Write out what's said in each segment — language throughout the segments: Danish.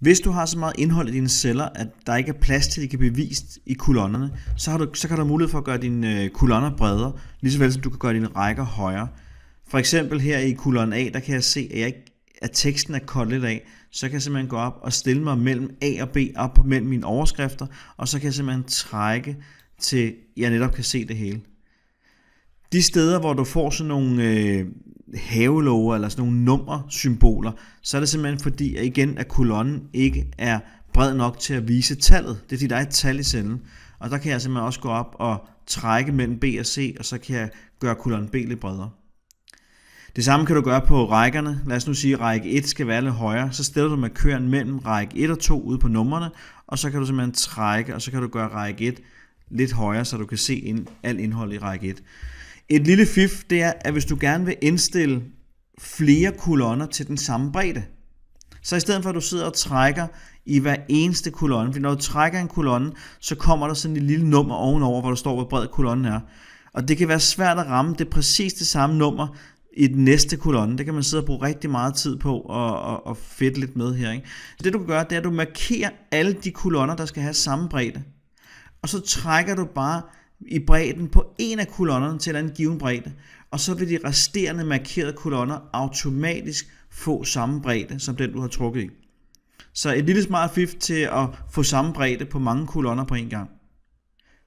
Hvis du har så meget indhold i dine celler, at der ikke er plads til, at det kan blive vist i kolonnerne, så, har du, så kan du have mulighed for at gøre dine øh, kolonner bredere, lige så vel som du kan gøre dine rækker højere. For eksempel her i kolonne A, der kan jeg se, at, jeg ikke, at teksten er koldt lidt af, så kan jeg simpelthen gå op og stille mig mellem A og B op mellem mine overskrifter, og så kan jeg simpelthen trække til, jeg netop kan se det hele. De steder, hvor du får sådan nogle, øh, havelover eller sådan nogle nummersymboler, så er det simpelthen fordi, at igen, at kolonnen ikke er bred nok til at vise tallet. Det er dit et tal i cellen. Og der kan jeg simpelthen også gå op og trække mellem B og C, og så kan jeg gøre kolonnen B lidt bredere. Det samme kan du gøre på rækkerne. Lad os nu sige, at række 1 skal være lidt højere. Så stiller du markøren mellem række 1 og 2 ude på numrene, og så kan du simpelthen trække, og så kan du gøre række 1 lidt højere, så du kan se ind, alt indhold i række 1. Et lille fif, det er, at hvis du gerne vil indstille flere kolonner til den samme bredde, så i stedet for at du sidder og trækker i hver eneste kolonne, for når du trækker en kolonne, så kommer der sådan et lille nummer ovenover, hvor du står, hvor bred kolonnen er. Og det kan være svært at ramme det præcis det samme nummer i den næste kolonne. Det kan man sidde og bruge rigtig meget tid på og, og, og fedt lidt med her. Ikke? Så det du kan gøre, det er at du markerer alle de kolonner, der skal have samme bredde. Og så trækker du bare i bredden på en af kolonnerne til en given bredde, og så vil de resterende markerede kolonner automatisk få samme bredde som den, du har trukket i. Så et lille smart fif til at få samme bredde på mange kolonner på en gang.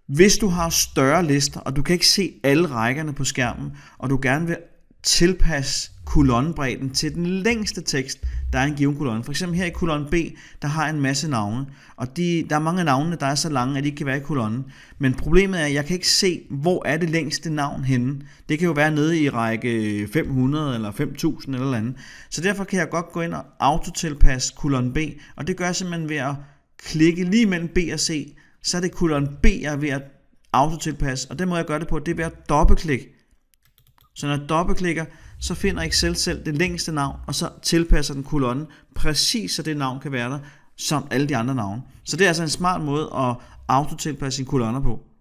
Hvis du har større lister, og du kan ikke se alle rækkerne på skærmen, og du gerne vil tilpasse kolonnebredden til den længste tekst, der er en given kolonne. For eksempel her i kolonne B, der har en masse navne, og de, der er mange af navnene, der er så lange, at de ikke kan være i kolonnen. Men problemet er, at jeg kan ikke se, hvor er det længste navn henne. Det kan jo være nede i række 500 eller 5000 eller andet. Så derfor kan jeg godt gå ind og autotilpasse kolonne B, og det gør jeg simpelthen ved at klikke lige mellem B og C, så er det kolonne B, jeg er ved at autotilpasse, og den måde jeg gør det på, det er ved at dobbeltklikke så når jeg dobbeltklikker, så finder Excel selv det længste navn, og så tilpasser den kolonnen præcis, så det navn kan være der, som alle de andre navne. Så det er altså en smart måde at autotilpasse sine kolonner på.